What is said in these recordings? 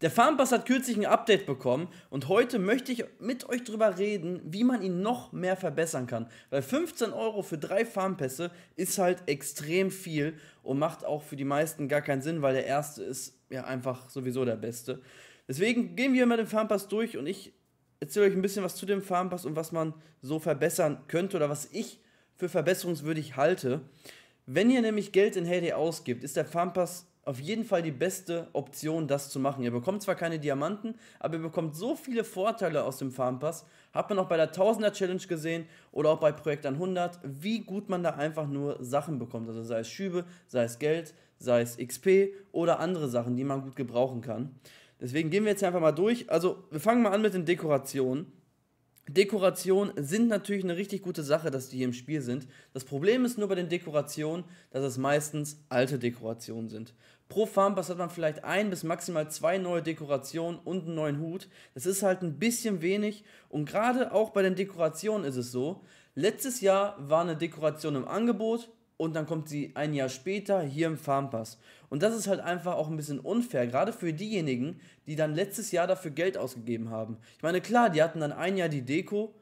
Der Farmpass hat kürzlich ein Update bekommen und heute möchte ich mit euch darüber reden, wie man ihn noch mehr verbessern kann. Weil 15 Euro für drei Farmpässe ist halt extrem viel und macht auch für die meisten gar keinen Sinn, weil der erste ist ja einfach sowieso der beste. Deswegen gehen wir mal den Farmpass durch und ich erzähle euch ein bisschen was zu dem Farmpass und was man so verbessern könnte oder was ich für verbesserungswürdig halte. Wenn ihr nämlich Geld in Heyday ausgibt, ist der Farmpass auf jeden Fall die beste Option, das zu machen. Ihr bekommt zwar keine Diamanten, aber ihr bekommt so viele Vorteile aus dem Farmpass. Hat man auch bei der 1000er Challenge gesehen oder auch bei Projekt 100, wie gut man da einfach nur Sachen bekommt. Also sei es Schübe, sei es Geld, sei es XP oder andere Sachen, die man gut gebrauchen kann. Deswegen gehen wir jetzt einfach mal durch. Also wir fangen mal an mit den Dekorationen. Dekorationen sind natürlich eine richtig gute Sache, dass die hier im Spiel sind. Das Problem ist nur bei den Dekorationen, dass es meistens alte Dekorationen sind. Pro Farmpass hat man vielleicht ein bis maximal zwei neue Dekorationen und einen neuen Hut. Das ist halt ein bisschen wenig und gerade auch bei den Dekorationen ist es so. Letztes Jahr war eine Dekoration im Angebot und dann kommt sie ein Jahr später hier im Farmpass. Und das ist halt einfach auch ein bisschen unfair, gerade für diejenigen, die dann letztes Jahr dafür Geld ausgegeben haben. Ich meine, klar, die hatten dann ein Jahr die Deko,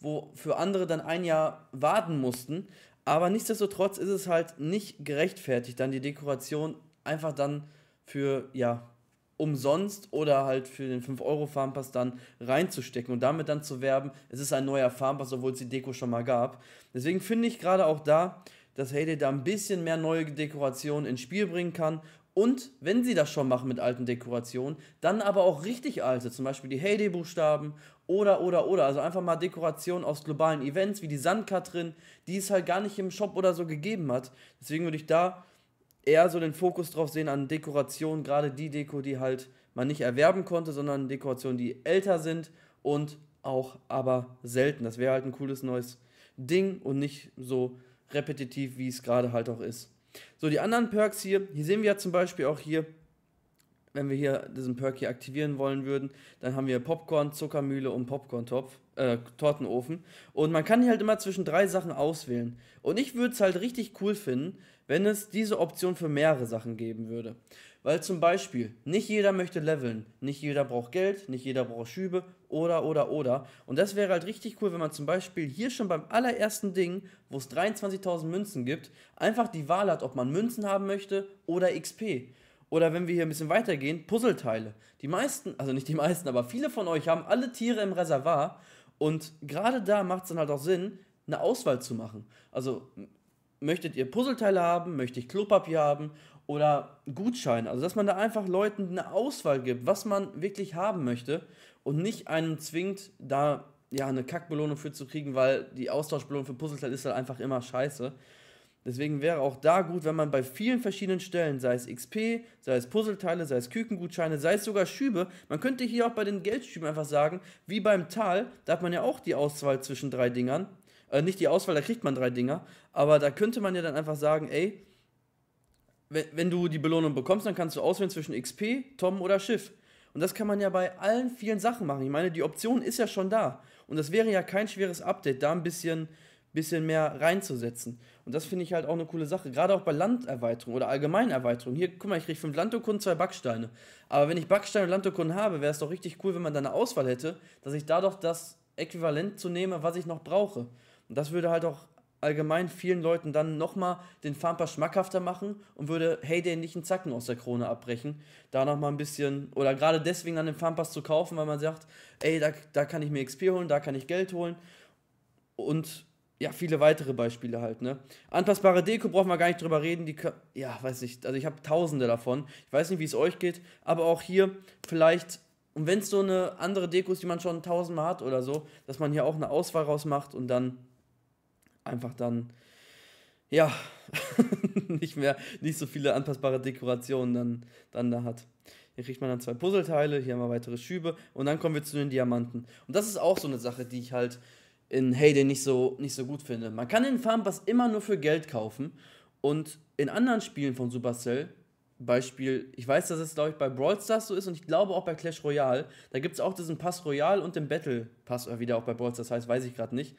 wo für andere dann ein Jahr warten mussten, aber nichtsdestotrotz ist es halt nicht gerechtfertigt, dann die Dekoration einfach dann für, ja, umsonst oder halt für den 5-Euro-Farmpass dann reinzustecken und damit dann zu werben, es ist ein neuer Farmpass, obwohl es die Deko schon mal gab. Deswegen finde ich gerade auch da, dass Heyday da ein bisschen mehr neue Dekorationen ins Spiel bringen kann. Und wenn sie das schon machen mit alten Dekorationen, dann aber auch richtig alte, zum Beispiel die Heyday-Buchstaben oder, oder, oder. Also einfach mal Dekorationen aus globalen Events wie die Sandkatrin, die es halt gar nicht im Shop oder so gegeben hat. Deswegen würde ich da eher so den Fokus drauf sehen an Dekorationen, gerade die Deko, die halt man nicht erwerben konnte, sondern Dekorationen, die älter sind und auch aber selten. Das wäre halt ein cooles neues Ding und nicht so repetitiv, wie es gerade halt auch ist. So, die anderen Perks hier, hier sehen wir ja zum Beispiel auch hier wenn wir hier diesen Perk hier aktivieren wollen würden, dann haben wir Popcorn, Zuckermühle und Popcorn-Topf, äh, Tortenofen. Und man kann hier halt immer zwischen drei Sachen auswählen. Und ich würde es halt richtig cool finden, wenn es diese Option für mehrere Sachen geben würde. Weil zum Beispiel, nicht jeder möchte leveln, nicht jeder braucht Geld, nicht jeder braucht Schübe oder, oder, oder. Und das wäre halt richtig cool, wenn man zum Beispiel hier schon beim allerersten Ding, wo es 23.000 Münzen gibt, einfach die Wahl hat, ob man Münzen haben möchte oder XP. Oder wenn wir hier ein bisschen weitergehen, Puzzleteile. Die meisten, also nicht die meisten, aber viele von euch haben alle Tiere im Reservoir. Und gerade da macht es dann halt auch Sinn, eine Auswahl zu machen. Also möchtet ihr Puzzleteile haben, möchte ich Klopapier haben oder Gutscheine. Also dass man da einfach Leuten eine Auswahl gibt, was man wirklich haben möchte und nicht einen zwingt, da ja eine Kackbelohnung für zu kriegen, weil die Austauschbelohnung für Puzzleteile ist halt einfach immer scheiße. Deswegen wäre auch da gut, wenn man bei vielen verschiedenen Stellen, sei es XP, sei es Puzzleteile, sei es Kükengutscheine, sei es sogar Schübe, man könnte hier auch bei den Geldschüben einfach sagen, wie beim Tal, da hat man ja auch die Auswahl zwischen drei Dingern. Äh, nicht die Auswahl, da kriegt man drei Dinger, aber da könnte man ja dann einfach sagen, ey, wenn, wenn du die Belohnung bekommst, dann kannst du auswählen zwischen XP, Tom oder Schiff. Und das kann man ja bei allen vielen Sachen machen. Ich meine, die Option ist ja schon da. Und das wäre ja kein schweres Update, da ein bisschen bisschen mehr reinzusetzen. Und das finde ich halt auch eine coole Sache. Gerade auch bei Landerweiterung oder Allgemeinerweiterung. Hier, guck mal, ich kriege fünf Landurkunden, zwei Backsteine. Aber wenn ich Backsteine und Landurkunden habe, wäre es doch richtig cool, wenn man da eine Auswahl hätte, dass ich dadurch das Äquivalent zu nehme, was ich noch brauche. Und das würde halt auch allgemein vielen Leuten dann nochmal den Farmpass schmackhafter machen und würde Heyday nicht einen Zacken aus der Krone abbrechen. Da nochmal ein bisschen, oder gerade deswegen dann den Farmpass zu kaufen, weil man sagt, ey, da, da kann ich mir XP holen, da kann ich Geld holen. Und ja, viele weitere Beispiele halt, ne? Anpassbare Deko brauchen wir gar nicht drüber reden, die ja, weiß nicht, also ich habe tausende davon. Ich weiß nicht, wie es euch geht, aber auch hier vielleicht und wenn es so eine andere Deko ist, die man schon tausendmal hat oder so, dass man hier auch eine Auswahl rausmacht und dann einfach dann ja, nicht mehr, nicht so viele anpassbare Dekorationen dann, dann da hat. Hier kriegt man dann zwei Puzzleteile, hier haben wir weitere Schübe und dann kommen wir zu den Diamanten. Und das ist auch so eine Sache, die ich halt in Hayden nicht so, nicht so gut finde. Man kann den Farmpass immer nur für Geld kaufen und in anderen Spielen von Supercell, Beispiel, ich weiß, dass es glaube ich bei Brawl Stars so ist und ich glaube auch bei Clash Royale, da gibt es auch diesen Pass Royale und den Battle Pass, oder wie der auch bei Brawl Stars heißt, weiß ich gerade nicht.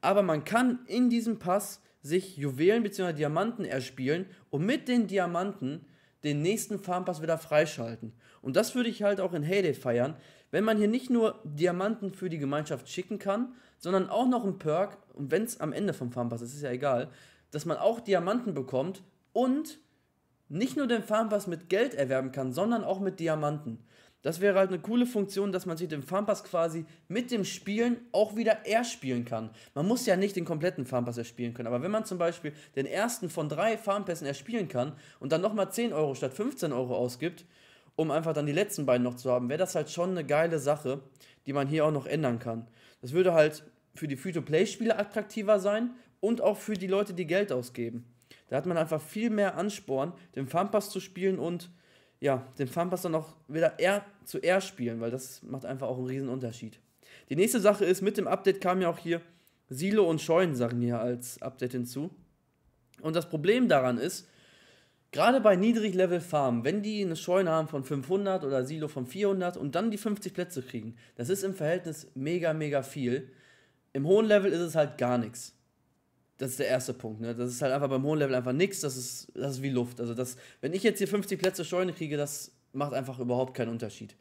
Aber man kann in diesem Pass sich Juwelen bzw. Diamanten erspielen und mit den Diamanten den nächsten Farmpass wieder freischalten. Und das würde ich halt auch in Heyday feiern, wenn man hier nicht nur Diamanten für die Gemeinschaft schicken kann, sondern auch noch einen Perk, und wenn es am Ende vom Farmpass ist, ist ja egal, dass man auch Diamanten bekommt und nicht nur den Farmpass mit Geld erwerben kann, sondern auch mit Diamanten. Das wäre halt eine coole Funktion, dass man sich den Farmpass quasi mit dem Spielen auch wieder erspielen kann. Man muss ja nicht den kompletten Farmpass erspielen können, aber wenn man zum Beispiel den ersten von drei Farmpässen erspielen kann und dann nochmal 10 Euro statt 15 Euro ausgibt, um einfach dann die letzten beiden noch zu haben, wäre das halt schon eine geile Sache, die man hier auch noch ändern kann. Das würde halt für die free to play spiele attraktiver sein und auch für die Leute, die Geld ausgeben. Da hat man einfach viel mehr Ansporn, den Farmpass zu spielen und ja, den Farmpass dann auch wieder R zu R spielen, weil das macht einfach auch einen riesen Unterschied. Die nächste Sache ist, mit dem Update kam ja auch hier Silo und Scheunen, sagen hier als Update hinzu. Und das Problem daran ist, Gerade bei niedrig level farmen wenn die eine Scheune haben von 500 oder Silo von 400 und dann die 50 Plätze kriegen, das ist im Verhältnis mega, mega viel. Im hohen Level ist es halt gar nichts. Das ist der erste Punkt. Ne? Das ist halt einfach beim hohen Level einfach nichts. Das ist, das ist wie Luft. Also, das, wenn ich jetzt hier 50 Plätze Scheune kriege, das macht einfach überhaupt keinen Unterschied.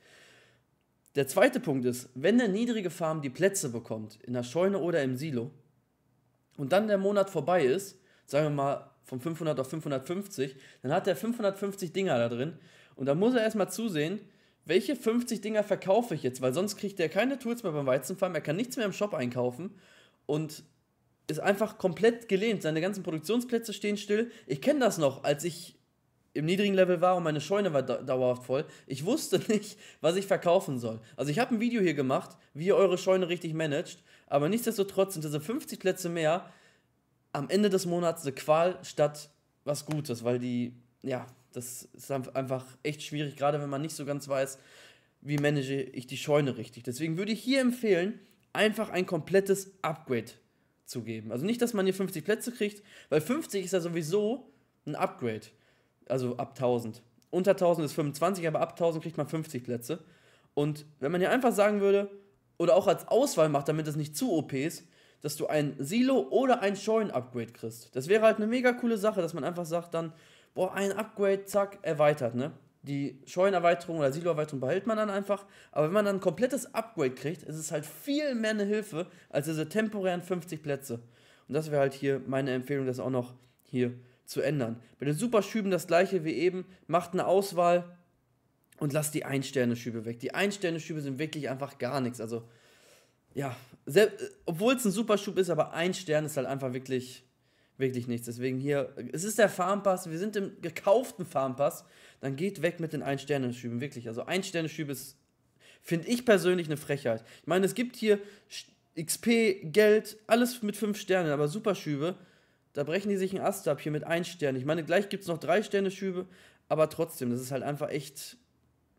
Der zweite Punkt ist, wenn eine niedrige Farm die Plätze bekommt, in der Scheune oder im Silo, und dann der Monat vorbei ist, sagen wir mal von 500 auf 550, dann hat er 550 Dinger da drin und dann muss er erstmal zusehen, welche 50 Dinger verkaufe ich jetzt, weil sonst kriegt er keine Tools mehr beim Weizenfarm, er kann nichts mehr im Shop einkaufen und ist einfach komplett gelähmt. Seine ganzen Produktionsplätze stehen still. Ich kenne das noch, als ich im niedrigen Level war und meine Scheune war dauerhaft voll. Ich wusste nicht, was ich verkaufen soll. Also ich habe ein Video hier gemacht, wie ihr eure Scheune richtig managt, aber nichtsdestotrotz sind diese 50 Plätze mehr am Ende des Monats eine Qual statt was Gutes, weil die, ja, das ist einfach echt schwierig, gerade wenn man nicht so ganz weiß, wie manage ich die Scheune richtig. Deswegen würde ich hier empfehlen, einfach ein komplettes Upgrade zu geben. Also nicht, dass man hier 50 Plätze kriegt, weil 50 ist ja sowieso ein Upgrade. Also ab 1000. Unter 1000 ist 25, aber ab 1000 kriegt man 50 Plätze. Und wenn man hier einfach sagen würde, oder auch als Auswahl macht, damit es nicht zu OP ist, dass du ein Silo oder ein Scheunen-Upgrade kriegst. Das wäre halt eine mega coole Sache, dass man einfach sagt dann, boah, ein Upgrade, zack, erweitert, ne? Die Scheunenerweiterung oder Siloerweiterung behält man dann einfach. Aber wenn man dann ein komplettes Upgrade kriegt, ist es halt viel mehr eine Hilfe als diese temporären 50 Plätze. Und das wäre halt hier meine Empfehlung, das auch noch hier zu ändern. Bei den Superschüben das gleiche wie eben. Macht eine Auswahl und lasst die einsterne schübe weg. Die einsterne schübe sind wirklich einfach gar nichts. Also, ja, obwohl es ein Superschub ist, aber ein Stern ist halt einfach wirklich, wirklich nichts. Deswegen hier, es ist der Farmpass, wir sind im gekauften Farmpass, dann geht weg mit den Ein-Sterne-Schüben, wirklich. Also Ein-Sterne-Schübe ist, finde ich persönlich, eine Frechheit. Ich meine, es gibt hier XP, Geld, alles mit 5 Sternen, aber Superschübe, da brechen die sich einen Ast ab hier mit 1 Stern. Ich meine, gleich gibt es noch 3-Sterne-Schübe, aber trotzdem, das ist halt einfach echt.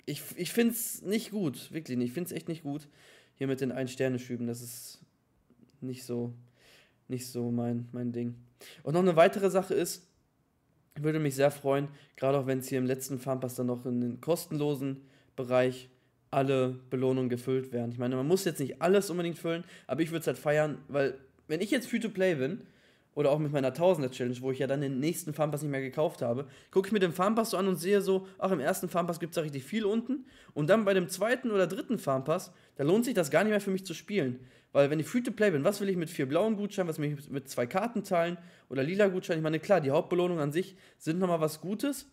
Ich, ich finde es nicht gut, wirklich nicht. Ich finde es echt nicht gut hier mit den Ein-Sterne-Schüben. Das ist nicht so, nicht so mein, mein Ding. Und noch eine weitere Sache ist, würde mich sehr freuen, gerade auch wenn es hier im letzten Farmpass dann noch in den kostenlosen Bereich alle Belohnungen gefüllt werden. Ich meine, man muss jetzt nicht alles unbedingt füllen, aber ich würde es halt feiern, weil wenn ich jetzt Free-to-Play bin oder auch mit meiner Tausender-Challenge, wo ich ja dann den nächsten Farmpass nicht mehr gekauft habe, gucke ich mir den Farmpass so an und sehe so, ach, im ersten Farmpass gibt es da richtig viel unten. Und dann bei dem zweiten oder dritten Farmpass, da lohnt sich das gar nicht mehr für mich zu spielen. Weil wenn ich Free-to-Play bin, was will ich mit vier blauen Gutscheinen, was will ich mit zwei Karten teilen oder lila Gutscheinen? Ich meine, klar, die Hauptbelohnung an sich sind nochmal was Gutes,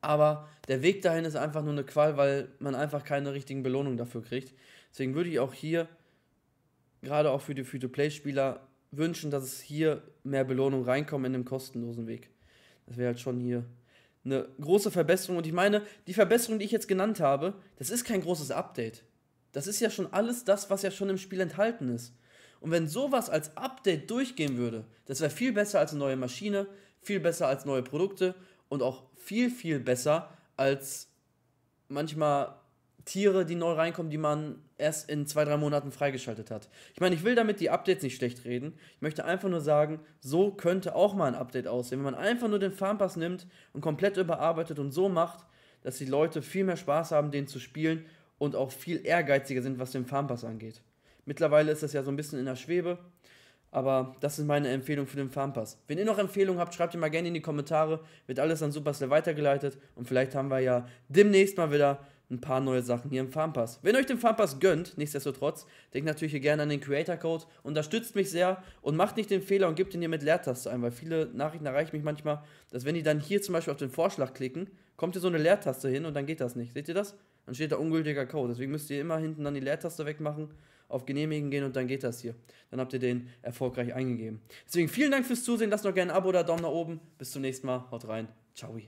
aber der Weg dahin ist einfach nur eine Qual, weil man einfach keine richtigen Belohnungen dafür kriegt. Deswegen würde ich auch hier, gerade auch für die Free-to-Play-Spieler, wünschen, dass es hier mehr Belohnung reinkommt in dem kostenlosen Weg. Das wäre halt schon hier eine große Verbesserung. Und ich meine, die Verbesserung, die ich jetzt genannt habe, das ist kein großes Update. Das ist ja schon alles das, was ja schon im Spiel enthalten ist. Und wenn sowas als Update durchgehen würde, das wäre viel besser als eine neue Maschine, viel besser als neue Produkte und auch viel, viel besser als manchmal Tiere, die neu reinkommen, die man erst in zwei, drei Monaten freigeschaltet hat. Ich meine, ich will damit die Updates nicht schlecht reden. Ich möchte einfach nur sagen, so könnte auch mal ein Update aussehen, wenn man einfach nur den Farmpass nimmt und komplett überarbeitet und so macht, dass die Leute viel mehr Spaß haben, den zu spielen und auch viel ehrgeiziger sind, was den Farmpass angeht. Mittlerweile ist das ja so ein bisschen in der Schwebe, aber das sind meine Empfehlungen für den Farmpass. Wenn ihr noch Empfehlungen habt, schreibt ihr mal gerne in die Kommentare, wird alles an Superstar weitergeleitet und vielleicht haben wir ja demnächst mal wieder ein paar neue Sachen hier im Farmpass. Wenn euch den Farmpass gönnt, nichtsdestotrotz, denkt natürlich hier gerne an den Creator Code, unterstützt mich sehr und macht nicht den Fehler und gebt ihn hier mit Leertaste ein, weil viele Nachrichten erreichen mich manchmal, dass wenn die dann hier zum Beispiel auf den Vorschlag klicken, kommt hier so eine Leertaste hin und dann geht das nicht. Seht ihr das? Dann steht da ungültiger Code. Deswegen müsst ihr immer hinten dann die Leertaste wegmachen, auf Genehmigen gehen und dann geht das hier. Dann habt ihr den erfolgreich eingegeben. Deswegen vielen Dank fürs Zusehen. Lasst noch gerne ein Abo oder Daumen nach oben. Bis zum nächsten Mal. Haut rein. Ciao.